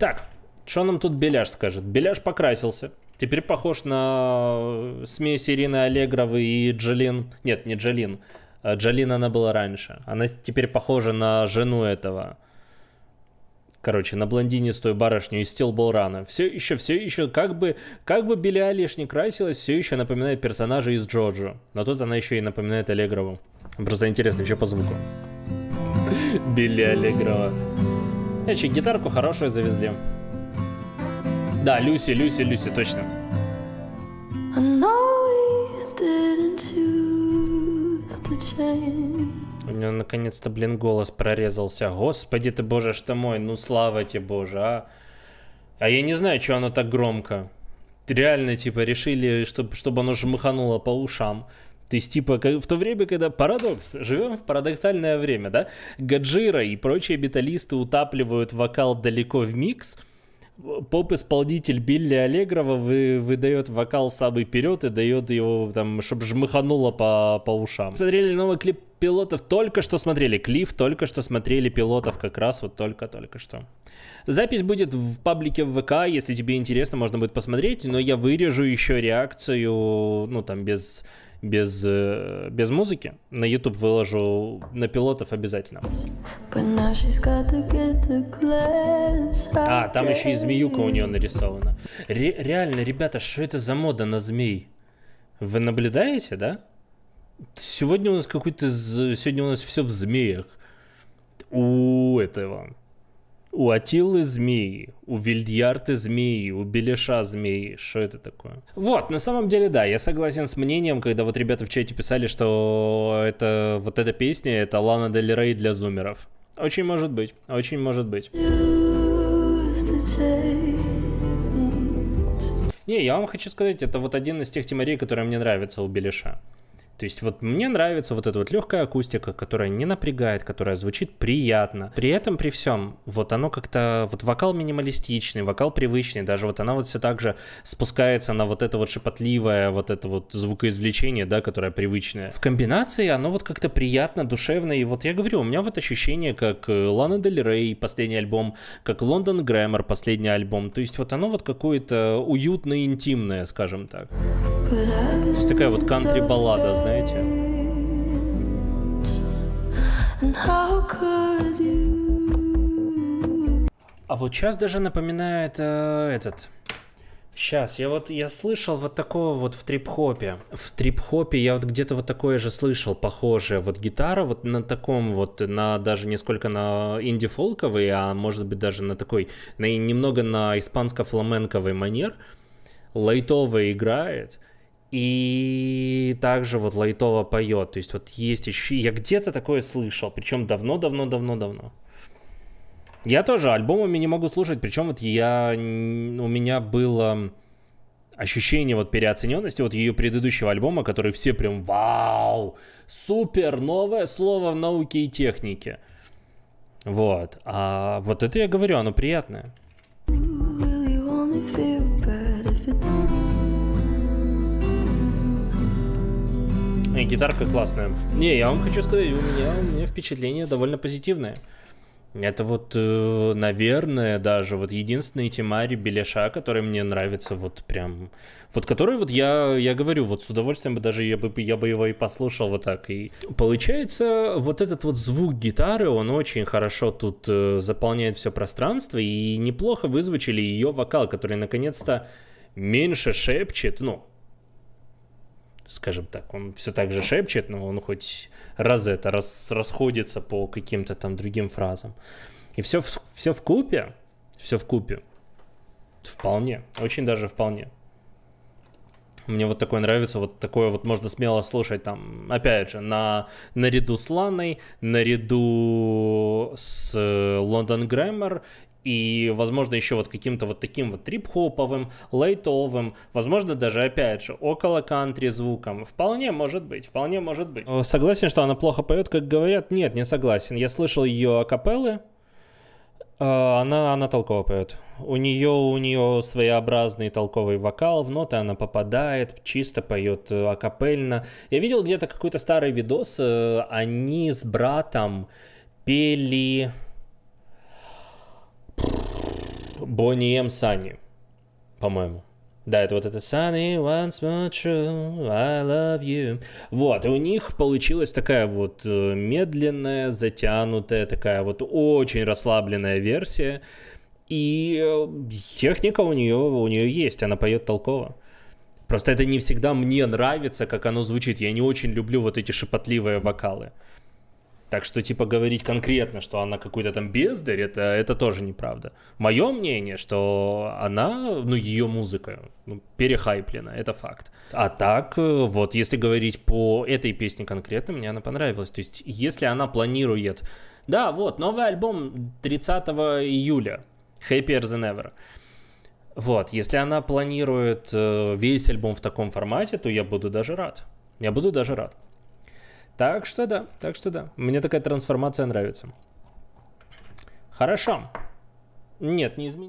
Так, что нам тут Беляш скажет? Беляш покрасился. Теперь похож на э, смесь Ирины Аллегровой и Джалин. Нет, не Джалин. Э, Джалин она была раньше. Она теперь похожа на жену этого. Короче, на блондинистую барышню из Стил рано. Все еще, все еще, как бы, как бы Билли Алиш не красилась, все еще напоминает персонажа из Джоджо. Но тут она еще и напоминает Аллегрову. Просто интересно, еще по звуку. Билли Аллегрова. Короче, гитарку хорошую завезли. Да, Люси, Люси, Люси, точно. У него наконец-то, блин, голос прорезался. Господи ты, боже, что мой, ну слава тебе, боже, а. А я не знаю, что оно так громко. Реально, типа, решили, чтобы, чтобы оно жмыхануло по ушам. То есть, типа, в то время, когда парадокс, живем в парадоксальное время, да, Гаджира и прочие металлисты утапливают вокал далеко в микс, поп-исполнитель Билли Аллегрова вы, выдает вокал самый вперед и дает его там, чтобы жмыхануло по, по ушам. Смотрели новый клип пилотов, только что смотрели клиф, только что смотрели пилотов как раз вот только-только что. Запись будет в паблике в ВК, если тебе интересно, можно будет посмотреть, но я вырежу еще реакцию, ну там без без, э, без музыки. На YouTube выложу на пилотов обязательно. А, там еще и змеюка у нее нарисована. Ре реально, ребята, что это за мода на змей? Вы наблюдаете, да? Сегодня у нас какой-то... Сегодня у нас все в змеях. У этого... У Атилы змеи, у Вильдьярты змеи, у Беляша змеи. Что это такое? Вот, на самом деле, да, я согласен с мнением, когда вот ребята в чате писали, что это вот эта песня, это Лана Дель Рей для зумеров. Очень может быть, очень может быть. Не, я вам хочу сказать, это вот один из тех темарей, которые мне нравятся у Беляша. То есть вот мне нравится вот эта вот легкая акустика, которая не напрягает, которая звучит приятно. При этом, при всем, вот оно как-то, вот вокал минималистичный, вокал привычный, даже вот она вот все так же спускается на вот это вот шепотливое, вот это вот звукоизвлечение, да, которое привычное. В комбинации оно вот как-то приятно, душевно, и вот я говорю, у меня вот ощущение, как Лана Дель Рей, последний альбом, как Лондон Грэммор, последний альбом, то есть вот оно вот какое-то уютное, интимное, скажем так. То есть такая вот кантри-баллада, знаете, знаете. А вот сейчас даже напоминает э, этот. Сейчас, я вот я слышал вот такого вот в трип-хопе. В трип-хопе я вот где-то вот такое же слышал, похожее. Вот гитара вот на таком вот, на даже не сколько на инди-фолковый, а может быть даже на такой, на, немного на испанско-фламенковый манер. Лайтово играет. И также вот Лайтова поет. То есть вот есть еще... Я где-то такое слышал, причем давно-давно-давно-давно. Я тоже альбомами не могу слушать, причем вот я... У меня было ощущение вот переоцененности вот ее предыдущего альбома, который все прям вау, супер, новое слово в науке и технике. Вот. А вот это я говорю, оно приятное. Will you only feel И гитарка классная. Не, я вам хочу сказать, у меня, у меня впечатление довольно позитивное. Это вот, э, наверное, даже вот единственный темари Беляша, который мне нравится вот прям... Вот который вот я, я говорю, вот с удовольствием бы даже я бы, я бы его и послушал вот так. И получается, вот этот вот звук гитары, он очень хорошо тут э, заполняет все пространство, и неплохо вызвучили ее вокал, который наконец-то меньше шепчет, ну, скажем так. Он все так же шепчет, но он хоть раз это раз, расходится по каким-то там другим фразам. И все, все в купе, все в купе. Вполне, очень даже вполне. Мне вот такое нравится, вот такое вот можно смело слушать там, опять же, на, наряду с Ланой, наряду с Лондон э, Грэммер и, возможно, еще вот каким-то вот таким вот трип-хоповым, лейтовым, возможно, даже, опять же, около кантри звуком. Вполне может быть, вполне может быть. Э, согласен, что она плохо поет, как говорят? Нет, не согласен. Я слышал ее акапеллы, э, она, она толково поет. У нее, у нее своеобразный толковый вокал, в ноты она попадает, чисто поет э, акапельно. Я видел где-то какой-то старый видос, они с братом пели Бонни М. Санни, по-моему. Да, это вот это Sunny once more true, I love you. Вот, и у них получилась такая вот э, медленная, затянутая, такая вот очень расслабленная версия. И э, техника у нее, у нее есть, она поет толково. Просто это не всегда мне нравится, как оно звучит. Я не очень люблю вот эти шепотливые вокалы. Так что, типа, говорить конкретно, что она какой-то там бездарь, это, это тоже неправда. Мое мнение, что она, ну, ее музыка ну, перехайплена, это факт. А так, э, вот, если говорить по этой песне конкретно, мне она понравилась. То есть, если она планирует... Да, вот, новый альбом 30 июля, Happier Than Ever. Вот, если она планирует э, весь альбом в таком формате, то я буду даже рад. Я буду даже рад. Так что да, так что да. Мне такая трансформация нравится. Хорошо. Нет, не изменилось.